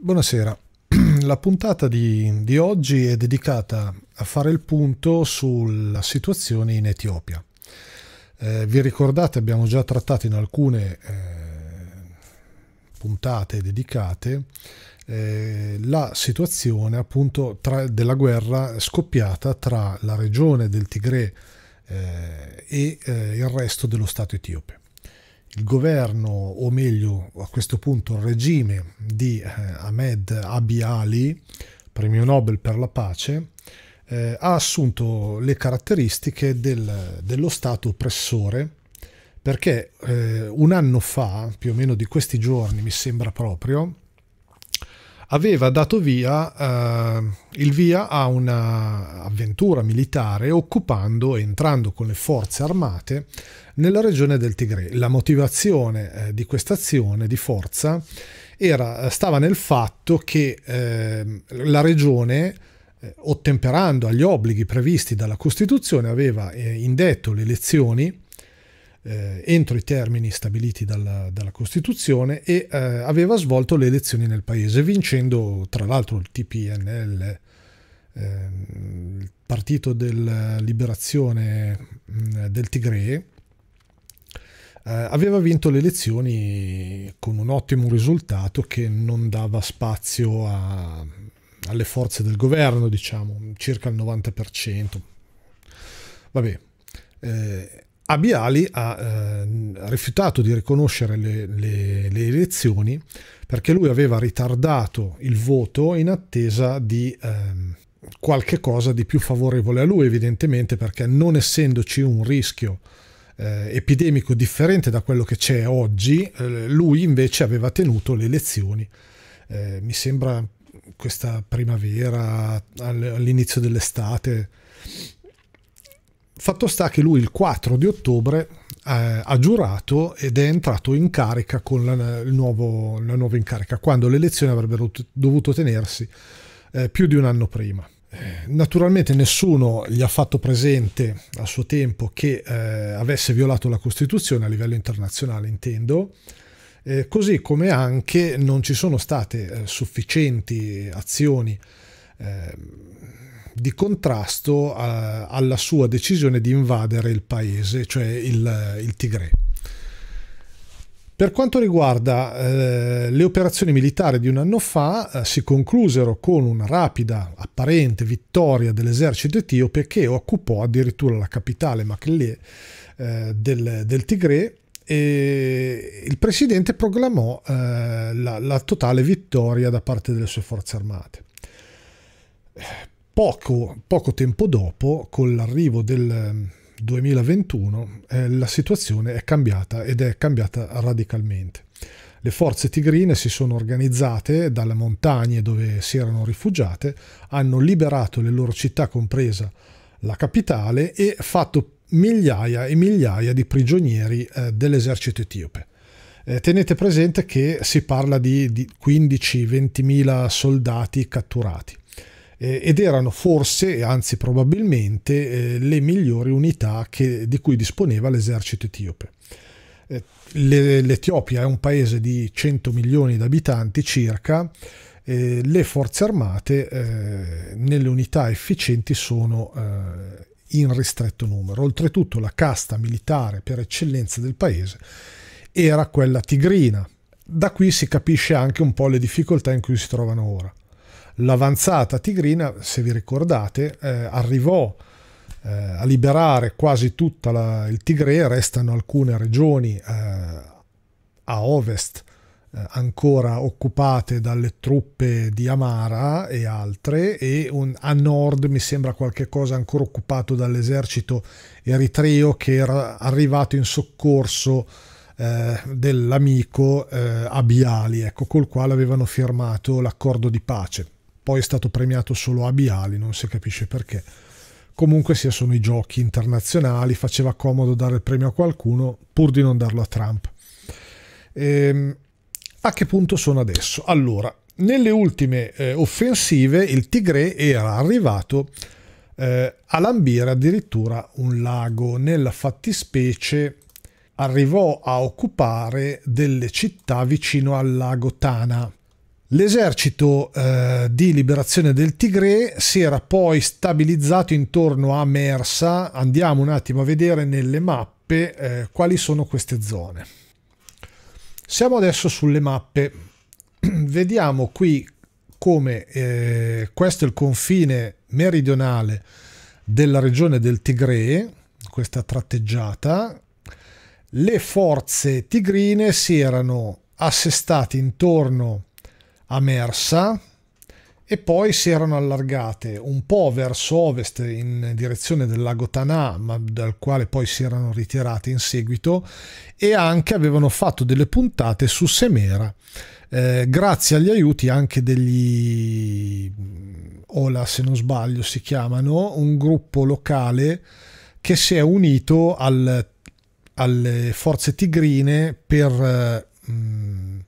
Buonasera. La puntata di, di, oggi è dedicata a fare il punto sulla situazione in Etiopia. Eh, vi ricordate, abbiamo già trattato in alcune eh, puntate dedicate eh, la situazione appunto tra, della guerra scoppiata tra la regione del Tigre eh, e eh, il resto dello Stato etiope il governo, o meglio a questo punto il regime di eh, Ahmed Abi Ali, premio Nobel per la pace, eh, ha assunto le caratteristiche del, dello Stato oppressore perché eh, un anno fa, più o meno di questi giorni mi sembra proprio, aveva dato via, eh, il via a un'avventura militare occupando e entrando con le forze armate nella regione del Tigre. La motivazione eh, di questa azione di forza era, eh, stava nel fatto che eh, la regione eh, ottemperando agli obblighi previsti dalla Costituzione aveva eh, indetto le elezioni eh, entro i termini stabiliti dalla, dalla Costituzione e eh, aveva svolto le elezioni nel paese, vincendo tra l'altro il TPNL, eh, il Partito della Liberazione mh, del Tigre, eh, aveva vinto le elezioni con un ottimo risultato che non dava spazio a, alle forze del governo, diciamo, circa il 90%. Vabbè. Eh, Abiali ha eh, rifiutato di riconoscere le, le, le, elezioni perché lui aveva ritardato il voto in attesa di ehm, qualche cosa di più favorevole a lui, evidentemente perché non essendoci un rischio eh, epidemico differente da quello che c'è oggi, eh, lui invece aveva tenuto le elezioni. Eh, mi sembra questa primavera, all'inizio dell'estate, Fatto sta che lui il 4 di ottobre eh, ha giurato ed è entrato in carica con la, nuovo, la nuova incarica, quando le elezioni avrebbero dovuto tenersi eh, più di un anno prima. Eh, naturalmente nessuno gli ha fatto presente a suo tempo che eh, avesse violato la Costituzione a livello internazionale, intendo, eh, così come anche non ci sono state eh, sufficienti azioni eh, di contrasto a, eh, alla sua decisione di invadere il paese, cioè il, il Tigre. Per quanto riguarda eh, le operazioni militari di un anno fa, eh, si conclusero con una rapida, apparente vittoria dell'esercito etiope che occupò addirittura la capitale Makelie eh, del, del Tigre e il presidente proclamò eh, la, la totale vittoria da parte delle sue forze armate Poco, poco, tempo dopo, con l'arrivo del 2021, ehm, eh, la situazione è cambiata ed è cambiata radicalmente. Le forze tigrine si sono organizzate dalle montagne dove si erano rifugiate, hanno liberato le loro città, compresa la capitale, e fatto migliaia e migliaia di prigionieri eh, dell'esercito etiope eh, tenete presente che si parla di, di 15-20 mila soldati catturati eh, ed erano forse, anzi probabilmente, eh, le migliori unità che, di cui disponeva l'esercito etiope. Eh, L'Etiopia è un paese di 100 milioni di abitanti circa, eh, le forze armate eh, nelle unità efficienti sono in ristretto numero. Oltretutto la casta militare per eccellenza del paese era quella tigrina. Da qui si capisce anche un po' le difficoltà in cui si trovano ora. L'avanzata tigrina, se vi ricordate, eh, arrivò eh, a liberare quasi tutto il Tigre, restano alcune regioni eh, a ovest eh, ancora occupate dalle truppe di Amara e altre e un, a nord mi sembra qualche cosa ancora occupato dall'esercito eritreo che era arrivato in soccorso eh, dell'amico eh, Abiali, ecco, col quale avevano firmato l'accordo di pace poi è stato premiato solo a Biali, non si capisce perché. Comunque sia sono i giochi internazionali, faceva comodo dare il premio a qualcuno pur di non darlo a Trump. Ehm, a che punto sono adesso? Allora, nelle ultime eh, offensive il Tigre era arrivato eh, a lambire addirittura un lago, nella fattispecie arrivò a occupare delle città vicino al lago Tana L'esercito eh, di liberazione del Tigre si era poi stabilizzato intorno a Mersa. Andiamo un attimo a vedere nelle mappe eh, quali sono queste zone. Siamo adesso sulle mappe. Vediamo qui come eh, questo è il confine meridionale della regione del Tigre, questa tratteggiata. Le forze tigrine si erano assestate intorno a a Mersa e poi si erano allargate un po' verso ovest in direzione del lago Tanà, ma dal quale poi si erano ritirate in seguito, e anche avevano fatto delle puntate su Semera, eh, grazie agli aiuti anche degli Ola, se non sbaglio, si chiamano, un gruppo locale che si è unito al, alle forze tigrine per... Eh,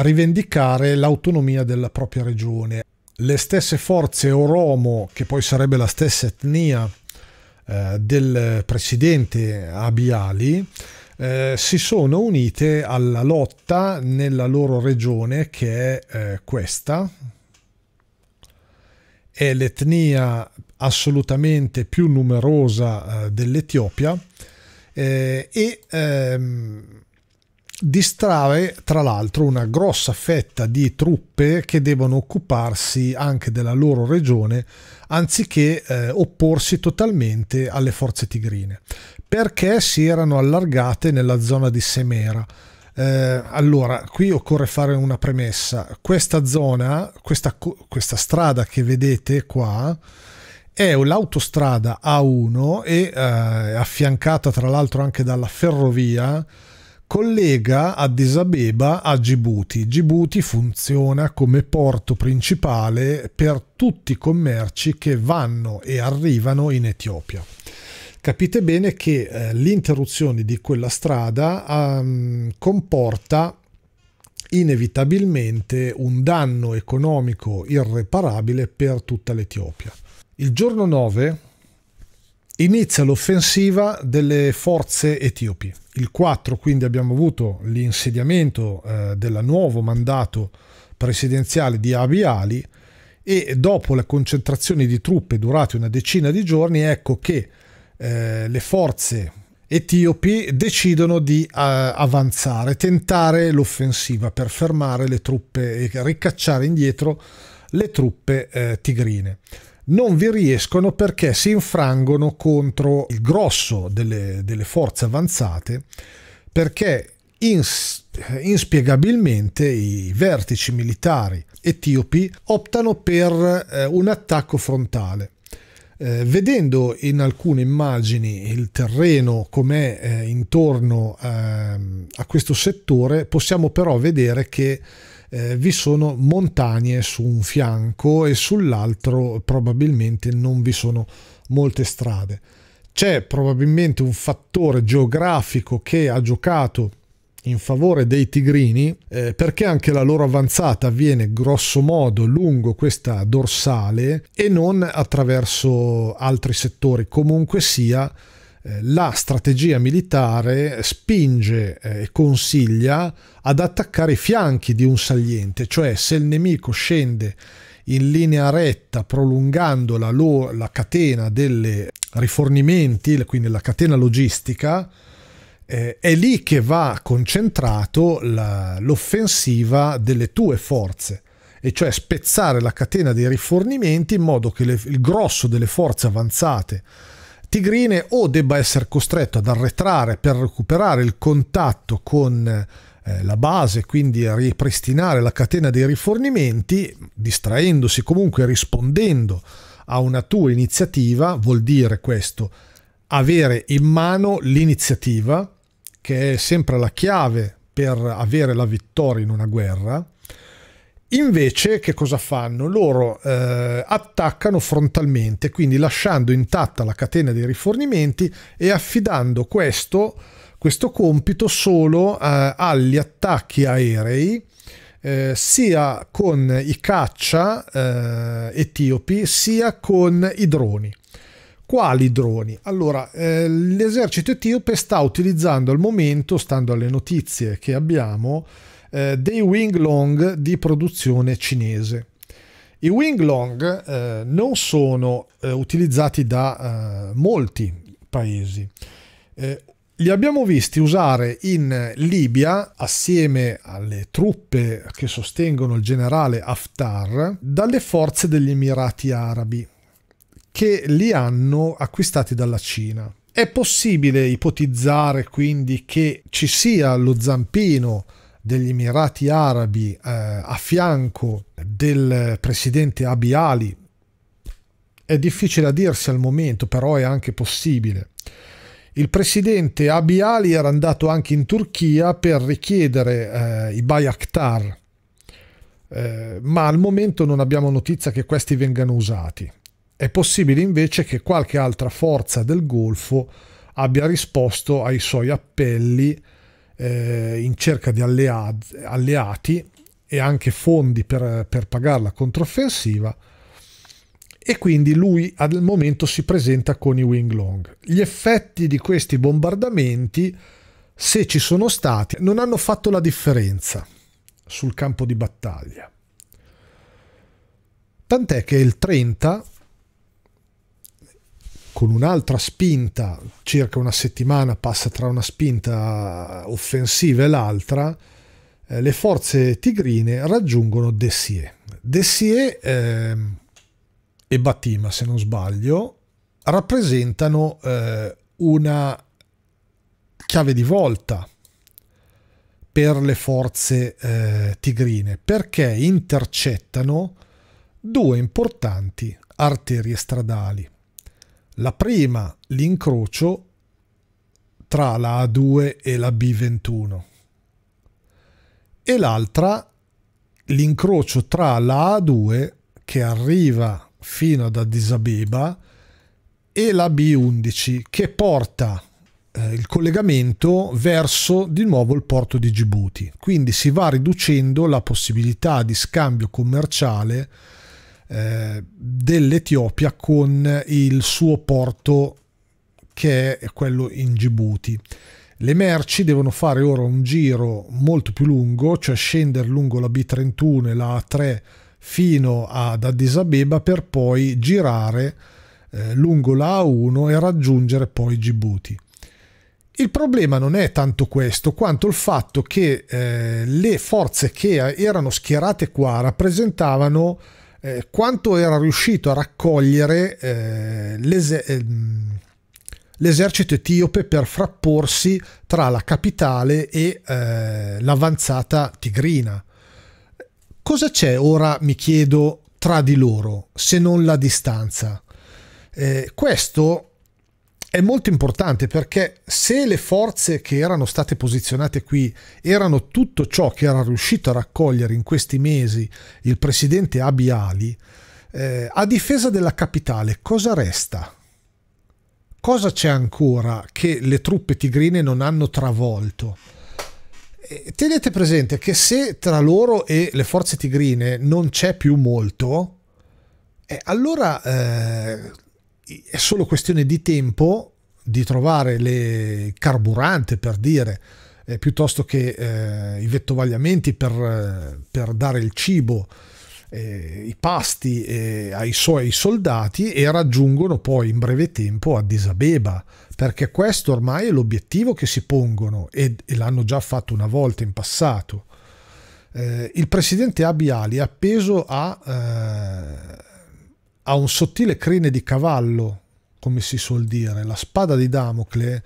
rivendicare l'autonomia della propria regione. Le stesse forze Oromo, che poi sarebbe la stessa etnia eh, del presidente Abiali, eh, si sono unite alla lotta nella loro regione che è eh, questa, è l'etnia assolutamente più numerosa eh, dell'Etiopia eh, e ehm, distrae tra l'altro una grossa fetta di truppe che devono occuparsi anche della loro regione anziché eh, opporsi totalmente alle forze tigrine perché si erano allargate nella zona di Semera. Eh, allora, qui occorre fare una premessa. Questa zona, questa, questa strada che vedete qua, è l'autostrada A1 e eh, affiancata tra l'altro anche dalla ferrovia collega Addis Abeba a Djibouti. Djibouti funziona come porto principale per tutti i commerci che vanno e arrivano in Etiopia. Capite bene che eh, l'interruzione di quella strada um, comporta inevitabilmente un danno economico irreparabile per tutta l'Etiopia. Il giorno 9 inizia l'offensiva delle forze etiopi. Il 4 quindi abbiamo avuto l'insediamento eh, del nuovo mandato presidenziale di Abiy Ali e dopo la concentrazione di truppe durate una decina di giorni ecco che eh, le forze etiopi decidono di eh, avanzare, tentare l'offensiva per fermare le truppe e ricacciare indietro le truppe eh, tigrine non vi riescono perché si infrangono contro il grosso delle, delle forze avanzate perché ins inspiegabilmente i vertici militari etiopi optano per eh, un attacco frontale. Eh, vedendo in alcune immagini il terreno com'è eh, intorno ehm, a questo settore, possiamo però vedere che eh, vi sono montagne su un fianco e sull'altro probabilmente non vi sono molte strade. C'è probabilmente un fattore geografico che ha giocato in favore dei tigrini eh, perché anche la loro avanzata avviene grosso modo lungo questa dorsale e non attraverso altri settori comunque sia eh, la strategia militare spinge eh, e consiglia ad attaccare i fianchi di un saliente, cioè se il nemico scende in linea retta prolungando la, lo- la catena dei rifornimenti, quindi la catena logistica, eh, è lì che va concentrato la- l'offensiva delle tue forze e cioè spezzare la catena dei rifornimenti in modo che le, il grosso delle forze avanzate Tigrine o debba essere costretto ad arretrare per recuperare il contatto con eh, la base, quindi ripristinare la catena dei rifornimenti, distraendosi comunque rispondendo a una tua iniziativa, vuol dire questo avere in mano l'iniziativa, che è sempre la chiave per avere la vittoria in una guerra, Invece che cosa fanno? Loro eh, attaccano frontalmente, quindi lasciando intatta la catena dei rifornimenti e affidando questo, questo compito solo eh, agli attacchi aerei, eh, sia con i caccia eh, etiopi, sia con i droni. Quali droni? Allora, eh, l'esercito etiope sta utilizzando al momento, stando alle notizie che abbiamo, eh, dei Wing Long di produzione cinese. I Wing Long eh, non sono eh, utilizzati da eh, molti paesi. Eh, li abbiamo visti usare in Libia assieme alle truppe che sostengono il generale Haftar dalle forze degli Emirati Arabi che li hanno acquistati dalla Cina. È possibile ipotizzare quindi che ci sia lo zampino degli Emirati Arabi eh, a fianco del presidente Abi Ali è difficile a dirsi al momento, però è anche possibile. Il presidente Abi Ali era andato anche in Turchia per richiedere eh, i Bayaktar, eh, ma al momento non abbiamo notizia che questi vengano usati. È possibile invece che qualche altra forza del Golfo abbia risposto ai suoi appelli eh, in cerca di alleati e anche fondi per, per pagare la controffensiva e quindi lui al momento si presenta con i Wing Long. Gli effetti di questi bombardamenti, se ci sono stati, non hanno fatto la differenza sul campo di battaglia. Tant'è che il 30 con un'altra spinta, circa una settimana passa tra una spinta offensiva e l'altra, eh, le forze tigrine raggiungono Dessie. Dessie eh, e Batima, se non sbaglio, rappresentano eh, una chiave di volta per le forze eh, tigrine, perché intercettano due importanti arterie stradali la prima, l'incrocio tra la A2 e la B21 e l'altra l'incrocio tra la A2 che arriva fino ad Addis Abeba e la B11 che porta eh, il collegamento verso di nuovo il porto di Djibouti. Quindi si va riducendo la possibilità di scambio commerciale eh, dell'Etiopia con il suo porto che è quello in Djibouti. Le merci devono fare ora un giro molto più lungo, cioè scendere lungo la B31 e la A3 fino ad Addis Abeba per poi girare eh, lungo la A1 e raggiungere poi Djibouti. Il problema non è tanto questo quanto il fatto che eh, le forze che erano schierate qua rappresentavano eh, quanto era riuscito a raccogliere eh, l'ese- ehm, l'esercito etiope per frapporsi tra la capitale e eh, l'avanzata tigrina. Cosa c'è ora, mi chiedo, tra di loro, se non la distanza? Eh, questo è molto importante perché se le forze che erano state posizionate qui erano tutto ciò che era riuscito a raccogliere in questi mesi il presidente Abi Ali, eh, a difesa della capitale cosa resta? Cosa c'è ancora che le truppe tigrine non hanno travolto? Eh, tenete presente che se tra loro e le forze tigrine non c'è più molto, eh, allora eh, è solo questione di tempo di trovare le carburante per dire eh, piuttosto che eh, i vettovagliamenti per, eh, per, dare il cibo eh, i pasti eh, ai suoi soldati e raggiungono poi in breve tempo Addis Abeba, perché questo ormai è l'obiettivo che si pongono e, e l'hanno già fatto una volta in passato. Eh, il presidente Abiali è appeso a, eh, ha un sottile crine di cavallo, come si suol dire, la spada di Damocle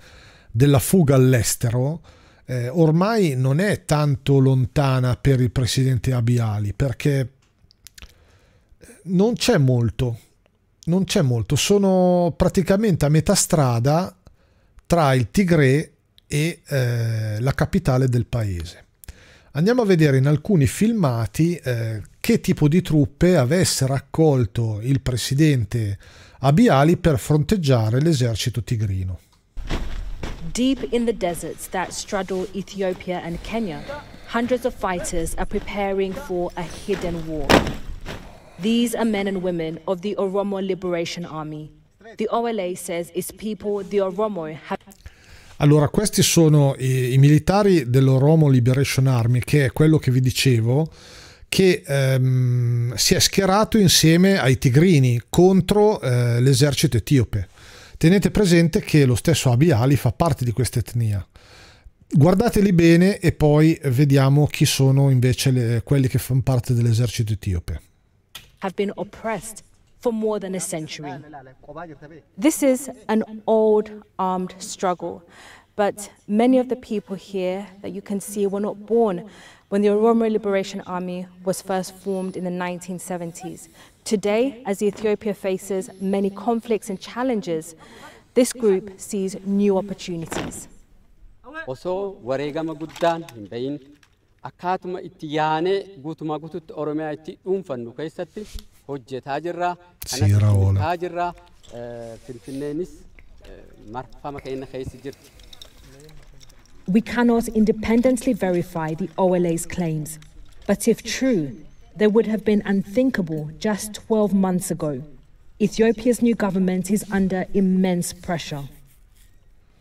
della fuga all'estero, eh, ormai non è tanto lontana per il presidente Abiali, perché eh, non c'è molto, non c'è molto, sono praticamente a metà strada tra il Tigre e eh, la capitale del paese. Andiamo a vedere in alcuni filmati eh, che tipo di truppe avesse raccolto il presidente Abiali per fronteggiare l'esercito tigrino. Deep in the deserts that straddle Ethiopia and Kenya, hundreds of fighters are preparing for a hidden war. These are men and women of the Oromo Liberation Army. The OLA says its people, the Oromo, have allora, questi sono i, i militari dell'Oromo Liberation Army, che è quello che vi dicevo, che ehm, si è schierato insieme ai tigrini contro eh, l'esercito etiope. Tenete presente che lo stesso Abi Ali fa parte di questa etnia. Guardateli bene e poi vediamo chi sono invece le, quelli che fanno parte dell'esercito etiope. Have been oppressed for more than a century. This is an old armed struggle, but many of the people here that you can see were not born when the Oromo Liberation Army was first formed in the 1970s. Today, as Ethiopia faces many conflicts and challenges, this group sees new opportunities. Osoo wareegama guddaan hin bayin akkaatuma itti yaanee guutumaa itti dhuunfannu keessatti hojjetaa jirra. Kanas jirra. Eh, Finfinneenis eh, marfama keenya keessa jirti. We cannot independently verify the OLA's claims, but if true, they would have been unthinkable just 12 months ago. Ethiopia's new government is under immense pressure.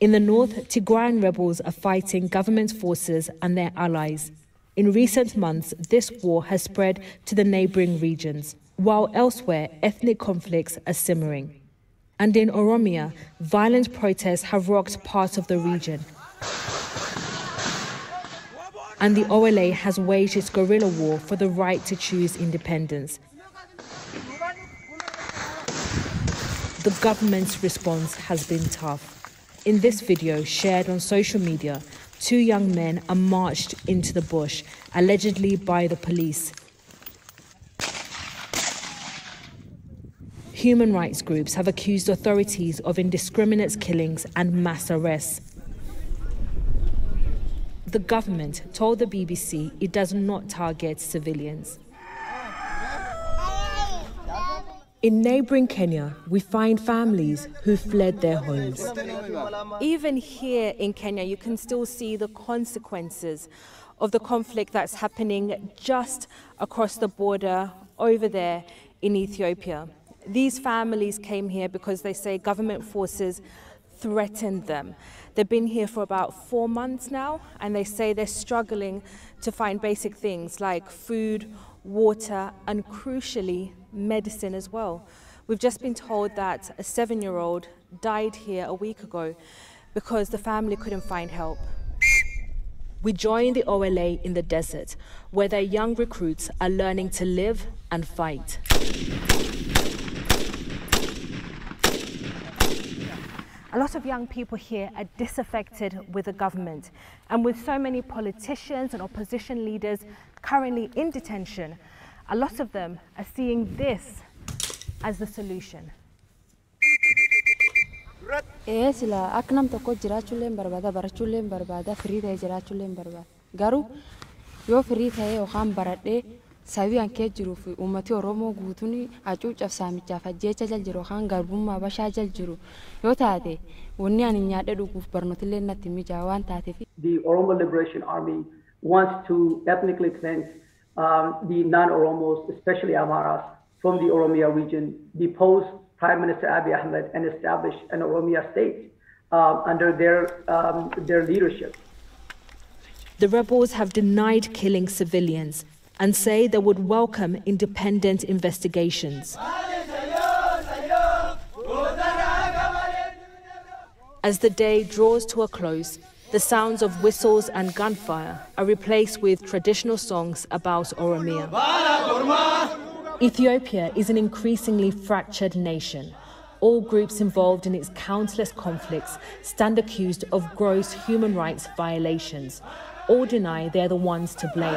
In the north, Tigrayan rebels are fighting government forces and their allies. In recent months, this war has spread to the neighboring regions, while elsewhere, ethnic conflicts are simmering. And in Oromia, violent protests have rocked parts of the region and the OLA has waged its guerrilla war for the right to choose independence. The government's response has been tough. In this video shared on social media, two young men are marched into the bush, allegedly by the police. Human rights groups have accused authorities of indiscriminate killings and mass arrests the government told the BBC it does not target civilians. In neighboring Kenya, we find families who fled their homes. Even here in Kenya, you can still see the consequences of the conflict that's happening just across the border over there in Ethiopia. These families came here because they say government forces threatened them. They've been here for about four months now, and they say they're struggling to find basic things like food, water, and crucially, medicine as well. We've just been told that a seven year old died here a week ago because the family couldn't find help. We join the OLA in the desert, where their young recruits are learning to live and fight. A lot of young people here are disaffected with the government. And with so many politicians and opposition leaders currently in detention, a lot of them are seeing this as the solution jiru jiru ani The Oromo Liberation Army wants to ethnically cleanse um, the non-Oromos, especially Amaras, from the Oromia region, depose Prime Minister Abiy Ahmed and establish an Oromia state uh, under their, um, their leadership. The rebels have denied killing civilians and say they would welcome independent investigations. As the day draws to a close, the sounds of whistles and gunfire are replaced with traditional songs about Oromia. Ethiopia is an increasingly fractured nation. All groups involved in its countless conflicts stand accused of gross human rights violations. All deny they're the ones to blame.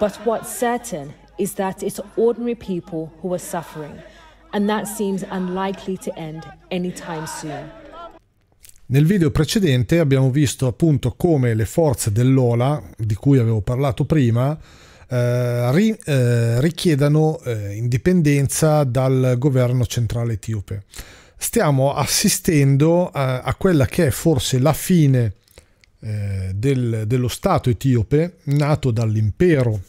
But what's certain is that it's ordinary people who are suffering, and that seems unlikely to end anytime soon. Nel video precedente abbiamo visto appunto come le forze dell'Ola, di cui avevo parlato prima, eh, ri, eh, richiedano eh, indipendenza dal governo centrale etiope. Stiamo assistendo a, eh, a quella che è forse la fine eh, del, dello Stato etiope nato dall'impero.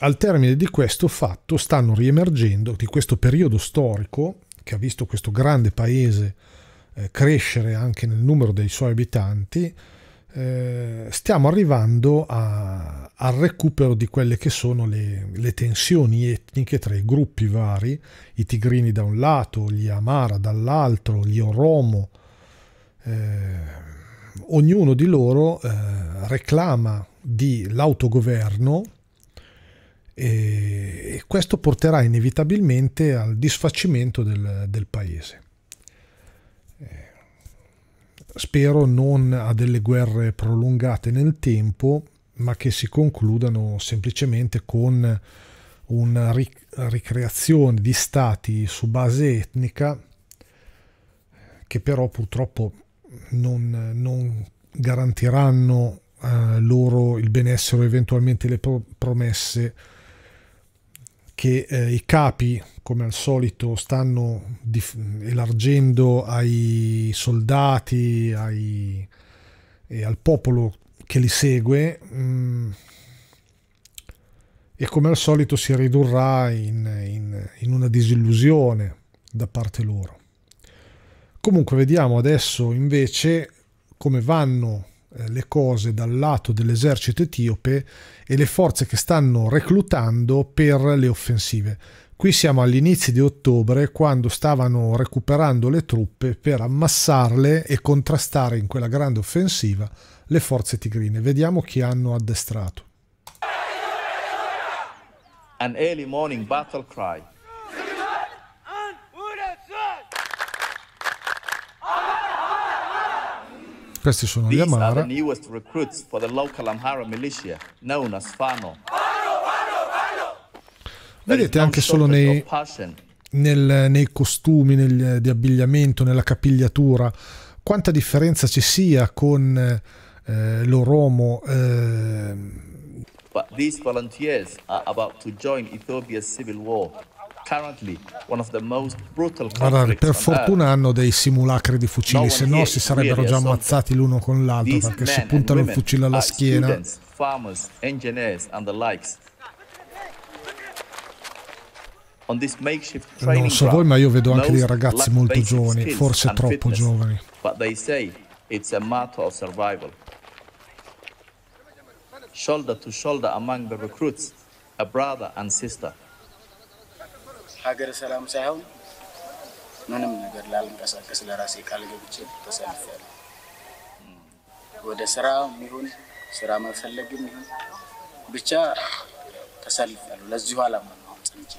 Al termine di questo fatto stanno riemergendo, di questo periodo storico, che ha visto questo grande paese eh, crescere anche nel numero dei suoi abitanti, eh, stiamo arrivando a, al recupero di quelle che sono le, le, tensioni etniche tra i gruppi vari, i tigrini da un lato, gli Amara dall'altro, gli Oromo. Eh, ognuno di loro eh, reclama di l'autogoverno e, e, questo porterà inevitabilmente al disfacimento del, del paese. Eh, spero non a delle guerre prolungate nel tempo, ma che si concludano semplicemente con una ricreazione di stati su base etnica che però purtroppo non, non garantiranno eh, loro il benessere o eventualmente le pro promesse che eh, i capi, come al solito, stanno elargendo ai soldati ai, e al popolo che li segue. Mh, mm, e come al solito si ridurrà in, in, in una disillusione da parte loro. Comunque vediamo adesso invece come vanno eh, le cose dal lato dell'esercito etiope e le forze che stanno reclutando per le offensive. Qui siamo all'inizio di ottobre quando stavano recuperando le truppe per ammassarle e contrastare in quella grande offensiva le forze tigrine. Vediamo chi hanno addestrato. An early morning battle cry Questi sono gli Amara. Vedete anche solo nei, nel, nei costumi, nel, di abbigliamento, nella capigliatura, quanta differenza ci sia con eh, l'Oromo. Eh, But these volunteers are about to join Ethiopia's civil war Guardate, per fortuna hanno dei simulacri di fucili, se no si sarebbero già ammazzati l'uno con l'altro perché si puntano il fucile alla schiena. Non so voi, ma io vedo anche dei ragazzi molto giovani, forse troppo giovani. It's a matter of survival. Shoulder to shoulder among the recruits, a brother and sister. ሀገር ሰላም ሳይሆን ምንም ነገር ላልንቀሳቀስ ለራሴ ቃል ገብቼ ተሰልፌያለሁ። ወደ ስራ የሚሆን ስራ መፈለግም ይሁን ብቻ ተሰልፌያለሁ። ለዚሁ ዓላማ ነው ጽንቼ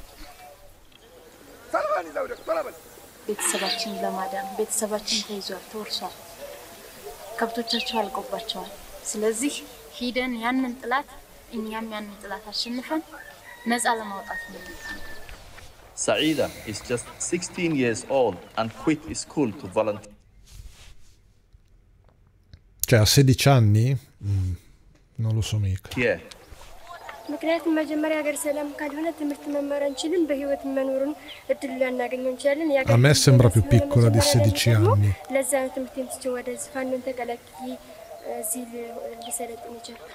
ቤተሰባችንን ለማዳን ቤተሰባችን ተይዟል፣ ተወርሷል፣ ከብቶቻቸው አልቆባቸዋል። ስለዚህ ሂደን ያንን ጥላት እኛም ያንን ጥላት አሸንፈን ነፃ ለማውጣት ነው። Saida is just 16 years old and quit school to volunteer. Cioè, a 16 anni? Mm, non lo so mica. Chi è? ምክንያቱም መጀመሪያ ሀገር ሰላም ካልሆነ ትምህርት መማር አንችልም። በህይወት መኖሩን እድሉ ላናገኘው እንችላለን። አሜ ፒኮላ ዲ 16 አኒ ለዛ ነው ትምህርቴን ትቼ ወደ ፋኖን ተቀላቅዬ እዚህ ሊሰለጥን ይችላል።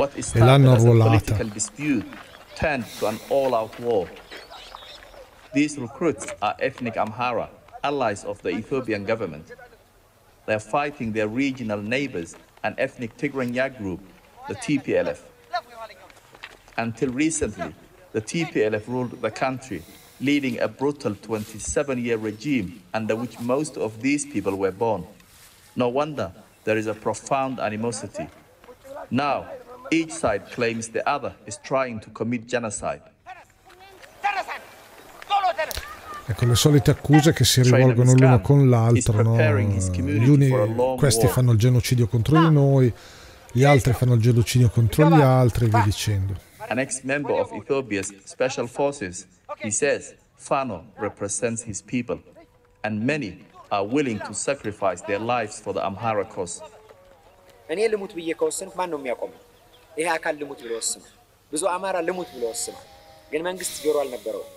What is started as a political dispute turned to an out war These recruits are ethnic Amhara, allies of the Ethiopian government. They are fighting their regional neighbors, an ethnic Tigrayan group, the TPLF. Until recently, the TPLF ruled the country, leading a brutal 27-year regime under which most of these people were born. No wonder there is a profound animosity. Now, each side claims the other is trying to commit genocide. Ecco, le solite accuse che si rivolgono l'uno con l'altro, no? gli uni, questi fanno il genocidio contro di noi, gli altri fanno il genocidio contro gli altri e via dicendo. Un ex membro of Ethiopia's special forces, dice che Fano rappresenta represents his people, e molti sono willing to sacrifice their lives for the Amhara cause. እኔ ልሙት ብዬ ከወሰንኩ ማን ነው የሚያቆመው? ይሄ አካል ልሙት ብሎ ወስኗል። ብዙ አማራ ልሙት ብሎ ወስኗል። ግን መንግስት ጆሮ አልነበረውም።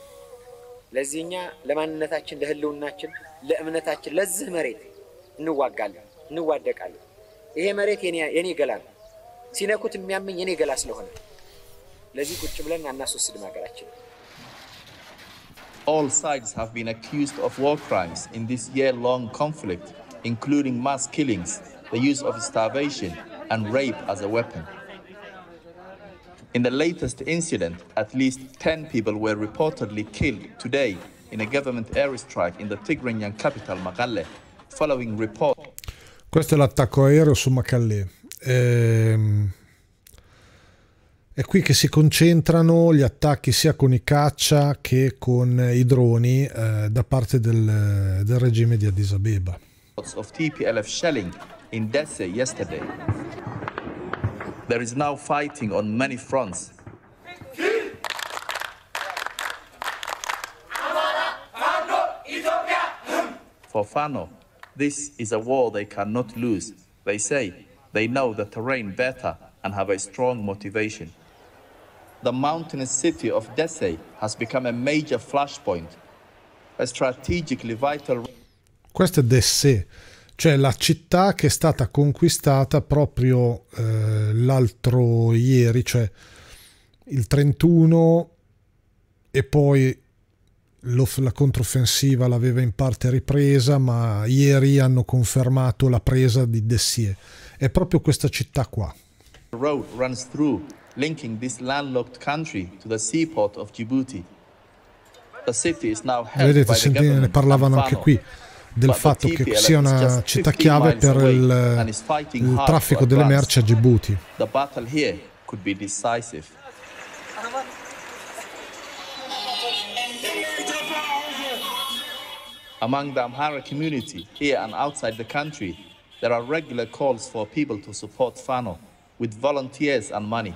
ለዚህኛ ለማንነታችን፣ ለህልውናችን፣ ለእምነታችን፣ ለዚህ መሬት እንዋጋለን፣ እንዋደቃለን። ይሄ መሬት የኔ ገላ ነው። ሲነኩት የሚያመኝ የኔ ገላ ስለሆነ ለዚህ ቁጭ ብለን አናስወስድም ሀገራችን። All sides have been accused of war crimes in this year-long conflict, including mass killings, the use of starvation, and rape as a weapon. In the latest incident, at least 10 people were reportedly killed today in a government airstrike in the Tigrayan capital Makalle, following report. Questo è l'attacco aereo su Makalle. Ehm... È qui che si concentrano gli attacchi sia con i caccia che con i droni eh, da parte del, del regime di Addis Abeba. Of TPLF shelling in Desse yesterday. There is now fighting on many fronts. For Fano, this is a war they cannot lose. They say they know the terrain better and have a strong motivation. The mountainous city of Dese has become a major flashpoint, a strategically vital. Questo è Dessé, cioè la città che è stata conquistata proprio eh, l'altro ieri, cioè il 31 e poi la controffensiva l'aveva in parte ripresa, ma ieri hanno confermato la presa di Dessie. È proprio questa città qua. The road runs through, linking this landlocked country to the seaport of Djibouti. The city is now held Vedete, sentite, ne parlavano anche qui del fatto che sia una città chiave per il, il traffico delle merci a Djibouti. Among the Amhara community, here and outside the country, there are regular calls for people to support Fano with volunteers and money.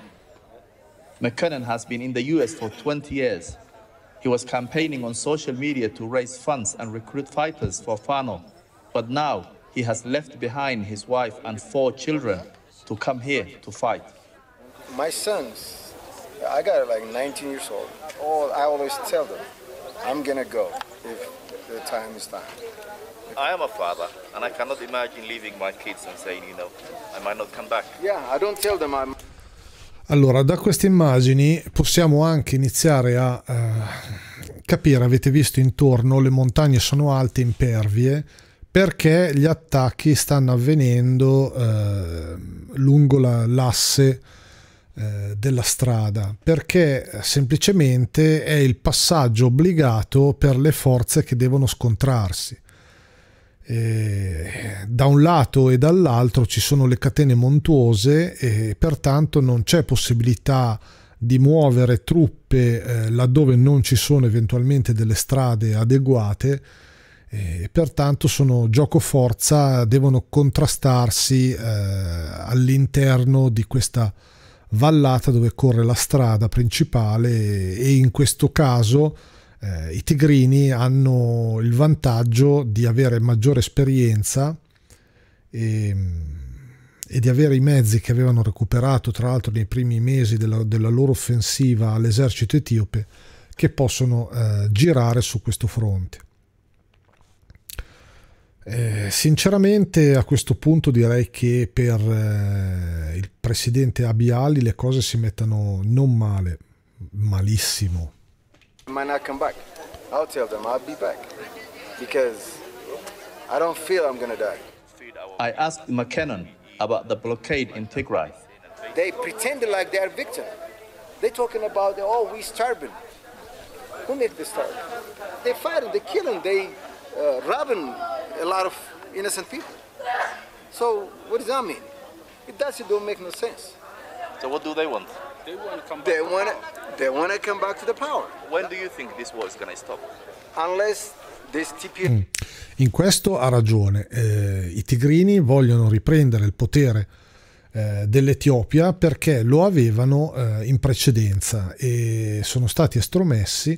McKinnon has been in the US for 20 years He was campaigning on social media to raise funds and recruit fighters for Fano. But now he has left behind his wife and four children to come here to fight. My sons, I got like 19 years old. All, I always tell them, I'm gonna go if the time is time. I am a father, and I cannot imagine leaving my kids and saying, you know, I might not come back. Yeah, I don't tell them I'm. Allora, da queste immagini possiamo anche iniziare a eh, capire, avete visto intorno, le montagne sono alte, impervie, perché gli attacchi stanno avvenendo eh, lungo l'asse eh, della strada, perché semplicemente è il passaggio obbligato per le forze che devono scontrarsi da un lato e dall'altro ci sono le catene montuose e pertanto non c'è possibilità di muovere truppe eh, laddove non ci sono eventualmente delle strade adeguate e pertanto sono gioco forza, devono contrastarsi eh, all'interno di questa vallata dove corre la strada principale e in questo caso eh, i tigrini hanno il vantaggio di avere maggiore esperienza e, ehm, e, di avere i mezzi che avevano recuperato tra l'altro nei primi mesi della, della loro offensiva all'esercito etiope che possono eh, girare su questo fronte. Eh, sinceramente a questo punto direi che per eh, il presidente Abiali le cose si mettono non male, malissimo. Might not come back. I'll tell them I'll be back because I don't feel I'm gonna die. I asked McKinnon about the blockade in Tigray. They pretend like they are victim. They're talking about, oh, we starving. Who make this starve? They fighting, they killing, they uh, robbing a lot of innocent people. So what does that mean? It doesn't don't make no sense. So what do they want? They want to come back. they want to come back to the power. When do you think this war is going to stop? Unless Mm. In questo ha ragione, eh, i tigrini vogliono riprendere il potere eh, dell'Etiopia perché lo avevano eh, in precedenza e sono stati estromessi,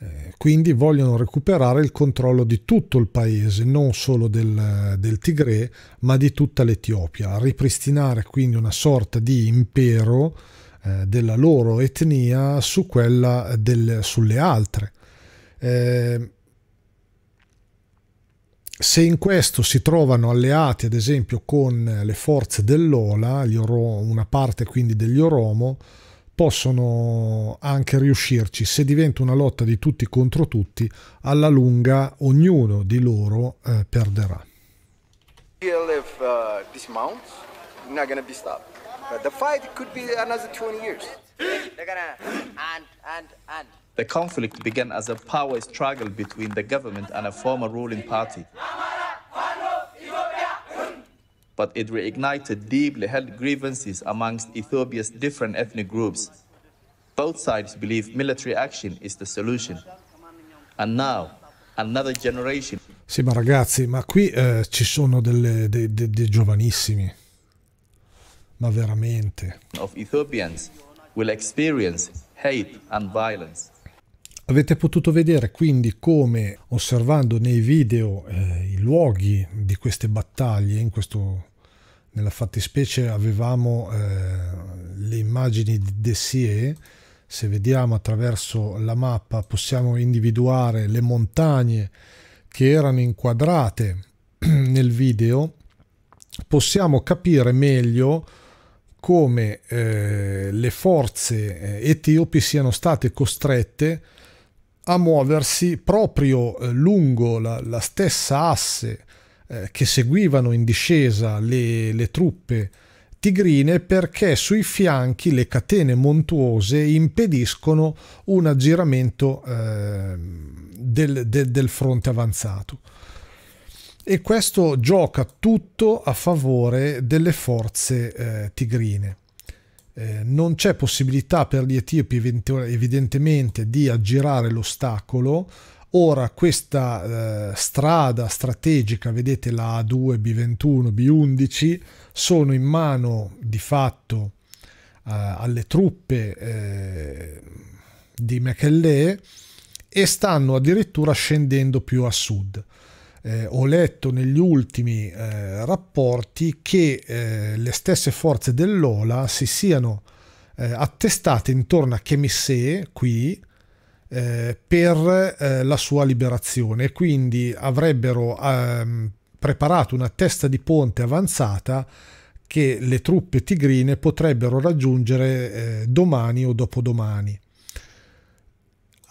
eh, quindi vogliono recuperare il controllo di tutto il paese, non solo del, del Tigre, ma di tutta l'Etiopia, ripristinare quindi una sorta di impero eh, della loro etnia su quella del, sulle altre. Eh, se in questo si trovano alleati, ad esempio, con le forze dell'Ola, una parte quindi degli Oromo, possono anche riuscirci. Se diventa una lotta di tutti contro tutti, alla lunga ognuno di loro eh, perderà. Here if uh, dismounts, you're not gonna be stopped. the fight could be another 20 years. And, and, and. The conflict began as a power struggle between the government and a former ruling party. But it reignited deeply held grievances amongst Ethiopia's different ethnic groups. Both sides believe military action is the solution. And now, another generation. Sì, ma ragazzi, ma qui eh, ci sono dei de, de, de giovanissimi. ma veramente. Avete potuto vedere quindi come osservando nei video eh, i luoghi di queste battaglie, in questo, nella fattispecie avevamo eh, le immagini di Dessie, se vediamo attraverso la mappa possiamo individuare le montagne che erano inquadrate nel video, possiamo capire meglio come eh, le forze eh, etiopi siano state costrette a muoversi proprio eh, lungo la, la stessa asse eh, che seguivano in discesa le, le truppe tigrine perché sui fianchi le catene montuose impediscono un aggiramento eh, del, del, del, fronte avanzato e questo gioca tutto a favore delle forze eh, tigrine. Eh, non c'è possibilità per gli etiopi evidentemente di aggirare l'ostacolo. Ora questa eh, strada strategica, vedete la A2, B21, B11, sono in mano di fatto alle truppe eh, di Mechellè e stanno addirittura scendendo più a sud eh, ho letto negli ultimi eh, rapporti che eh, le stesse forze dell'Ola si siano eh, attestate intorno a Chemisee qui eh, per eh, la sua liberazione quindi avrebbero ehm, preparato una testa di ponte avanzata che le truppe tigrine potrebbero raggiungere domani o dopodomani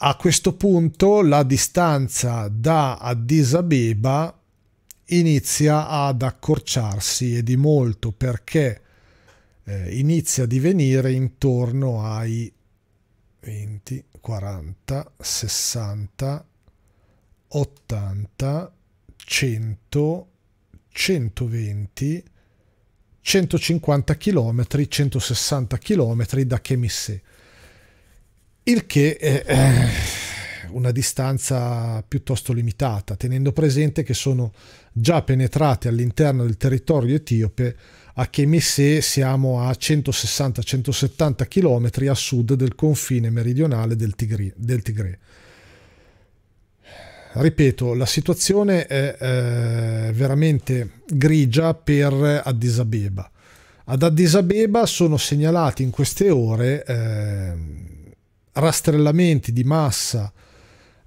a questo punto la distanza da Addis Abeba inizia ad accorciarsi e di molto perché eh, inizia a divenire intorno ai 20, 40, 60, 80, 100, 120, 150 km, 160 km da Chemisset il che è eh, una distanza piuttosto limitata, tenendo presente che sono già penetrate all'interno del territorio etiope a Chemesse siamo a 160-170 km a sud del confine meridionale del, Tigri, del Tigre. Ripeto, la situazione è eh, veramente grigia per Addis Abeba. Ad Addis Abeba sono segnalati in queste ore eh, rastrellamenti di massa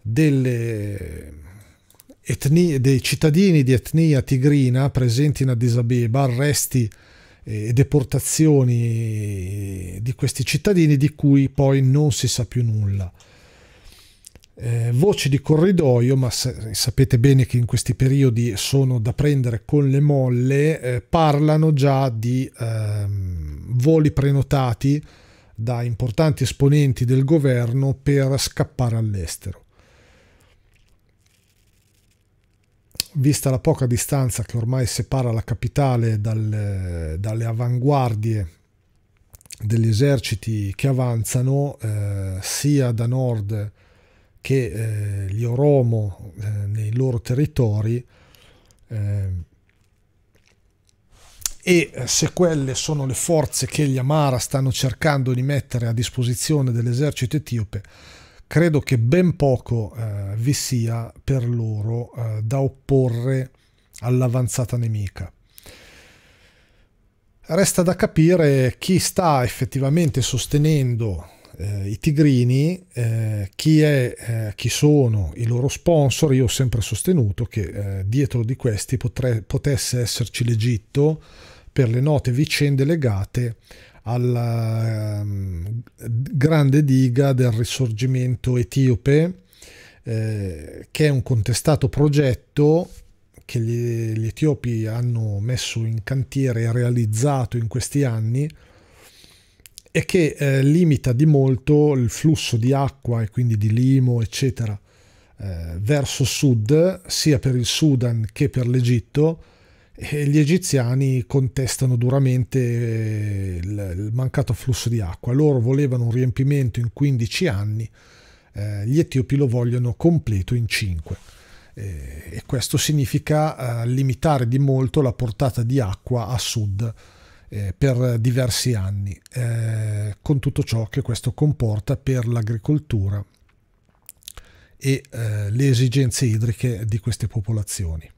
delle etnie, dei cittadini di etnia tigrina presenti in Addis Abeba, arresti e deportazioni di questi cittadini di cui poi non si sa più nulla. Eh, voci di corridoio, ma se, sapete bene che in questi periodi sono da prendere con le molle, eh, parlano già di ehm, voli prenotati da importanti esponenti del governo per scappare all'estero. Vista la poca distanza che ormai separa la capitale dal, dalle avanguardie degli eserciti che avanzano eh, sia da nord che eh, gli Oromo eh, nei loro territori, eh, e eh, se quelle sono le forze che gli Amara stanno cercando di mettere a disposizione dell'esercito etiope, credo che ben poco eh, vi sia per loro eh, da opporre all'avanzata nemica. Resta da capire chi sta effettivamente sostenendo eh, i tigrini, eh, chi, è, eh, chi, sono i loro sponsor. Io ho sempre sostenuto che dietro di questi potre, potesse esserci l'Egitto, per le note vicende legate alla ehm, grande diga del risorgimento etiope, eh, che è un contestato progetto che gli, gli, etiopi hanno messo in cantiere e realizzato in questi anni e che eh, limita di molto il flusso di acqua e quindi di limo, eccetera, eh, verso sud, sia per il Sudan che per l'Egitto, e gli egiziani contestano duramente eh, il, mancato flusso di acqua. Loro volevano un riempimento in 15 anni, eh, gli etiopi lo vogliono completo in 5 eh, e questo significa eh, limitare di molto la portata di acqua a sud eh, per diversi anni, eh, con tutto ciò che questo comporta per l'agricoltura e le esigenze idriche di queste popolazioni.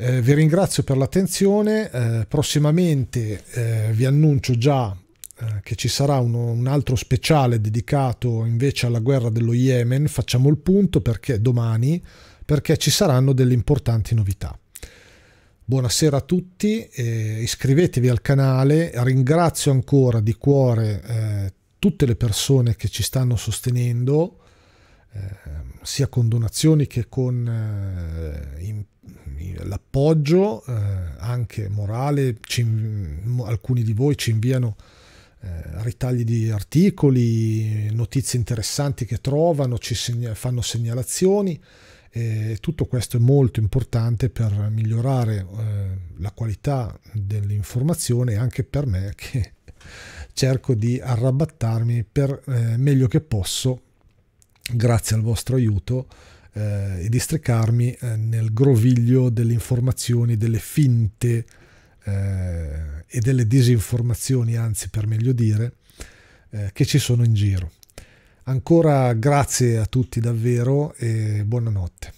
Eh, vi ringrazio per l'attenzione, eh, prossimamente eh, vi annuncio già eh, che ci sarà uno, un altro speciale dedicato invece alla guerra dello Yemen, facciamo il punto perché domani, perché ci saranno delle importanti novità. Buonasera a tutti, iscrivetevi al canale, ringrazio ancora di cuore eh, tutte le persone che ci stanno sostenendo, Ehm, sia con donazioni che con eh, in, in, l'appoggio eh, anche morale, ci, alcuni di voi ci inviano eh, ritagli di articoli, notizie interessanti che trovano, ci segna, fanno segnalazioni. E tutto questo è molto importante per migliorare eh, la qualità dell'informazione anche per me che cerco di arrabattarmi per eh, meglio che posso grazie al vostro aiuto, eh, e districarmi eh, nel groviglio delle informazioni, delle finte eh, e delle disinformazioni, anzi per meglio dire, eh, che ci sono in giro. Ancora grazie a tutti davvero e buonanotte.